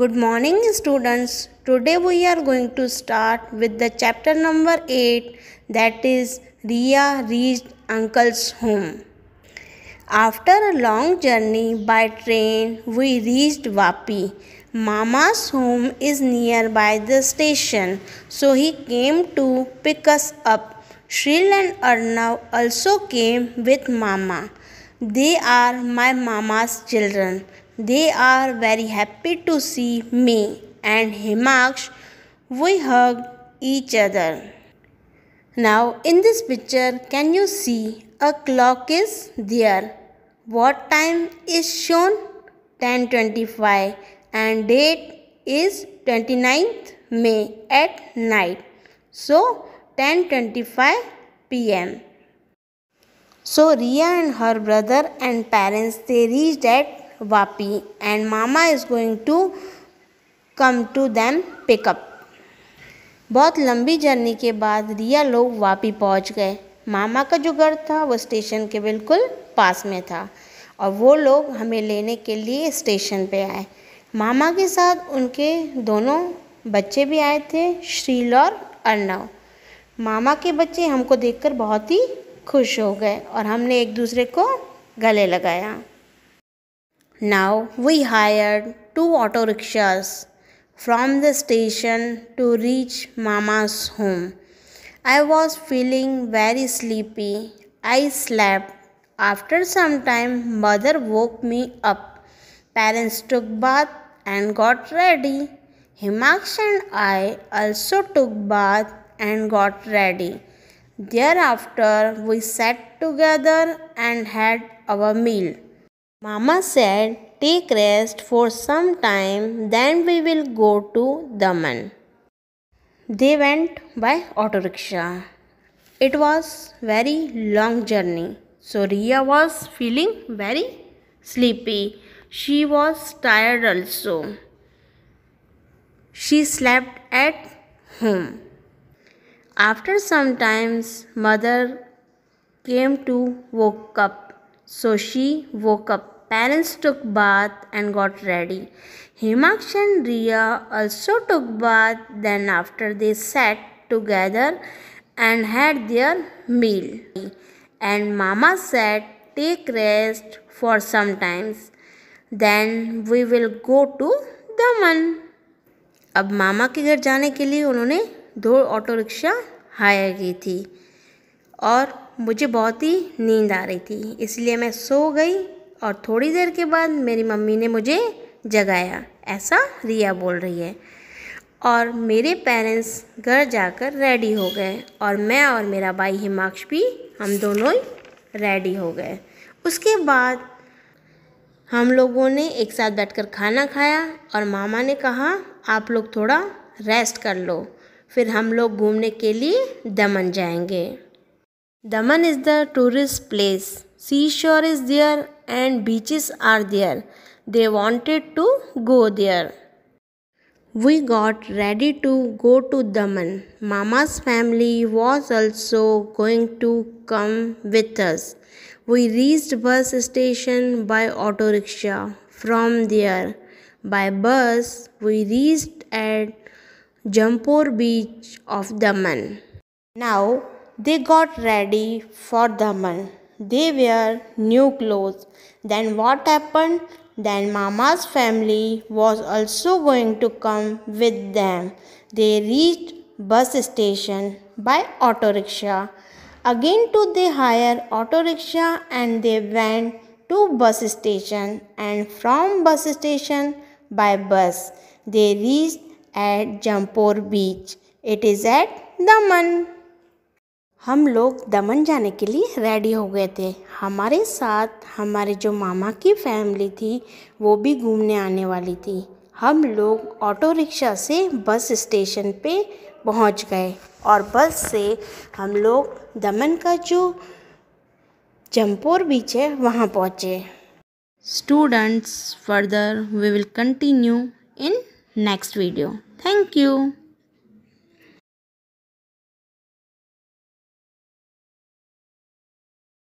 Good morning students. Today we are going to start with the chapter number 8 that is Ria reached uncle's home. After a long journey by train we reached Vapi. Mama's home is nearby the station so he came to pick us up. Shril and Arnav also came with Mama. They are my mama's children. They are very happy to see me and Himaksh. We hugged each other. Now, in this picture, can you see a clock is there? What time is shown? 10:25 and date is 29th May at night. So 10:25 p.m. So Ria and her brother and parents they reached at Vapi and मामा is going to come to then pick up बहुत लंबी journey के बाद रिया लोग वापी पहुंच गए मामा का जो घर था वो स्टेशन के बिल्कुल पास में था और वो लोग हमें लेने के लिए स्टेशन पे आए मामा के साथ उनके दोनों बच्चे भी आए थे श्रील और अर्णव मामा के बच्चे हमको देखकर बहुत ही खुश हो गए और हमने एक दूसरे को गले लगाया Now we hired two auto rickshaws from the station to reach Mama's home. I was feeling very sleepy. I slept. After some time, mother woke me up. Parents took bath and got ready. Himaksh and I also took bath and got ready. Thereafter, we sat together and had our meal. Mama said, Take rest for some time, then we will go to Daman. They went by auto rickshaw. It was very long journey. So Ria was feeling very sleepy. She was tired also. She slept at home. After some times mother came to woke up So she woke up. Parents took bath and got ready. Himaksh and Ria also took bath. Then after they sat together and had their meal. And Mama said, take rest for some times. Then we will go to दमन अब मामा के घर जाने के लिए उन्होंने दो auto rickshaw higher की थी और मुझे बहुत ही नींद आ रही थी इसलिए मैं सो गई और थोड़ी देर के बाद मेरी मम्मी ने मुझे जगाया ऐसा रिया बोल रही है और मेरे पेरेंट्स घर जाकर रेडी हो गए और मैं और मेरा भाई हिमाक्ष भी हम दोनों ही रेडी हो गए उसके बाद हम लोगों ने एक साथ बैठकर खाना खाया और मामा ने कहा आप लोग थोड़ा रेस्ट कर लो फिर हम लोग घूमने के लिए दमन जाएंगे Daman is the tourist place. Seashore is there and beaches are there. They wanted to go there. We got ready to go to Daman. Mama's family was also going to come with us. We reached bus station by auto rickshaw. From there, by bus, we reached at Jampur beach of Daman. Now they got ready for Dhaman. They wear new clothes. Then what happened? Then Mama's family was also going to come with them. They reached bus station by auto rickshaw. Again to they hire auto rickshaw and they went to bus station and from bus station by bus they reached at Jampur beach. It is at Daman. हम लोग दमन जाने के लिए ready हो गए थे हमारे साथ हमारे जो मामा की फैमिली थी वो भी घूमने आने वाली थी हम लोग ऑटो रिक्शा से बस स्टेशन पे पहुंच गए और बस से हम लोग दमन का जो जम्पोर बीच है वहाँ पहुँचे students further we will continue in next video thank you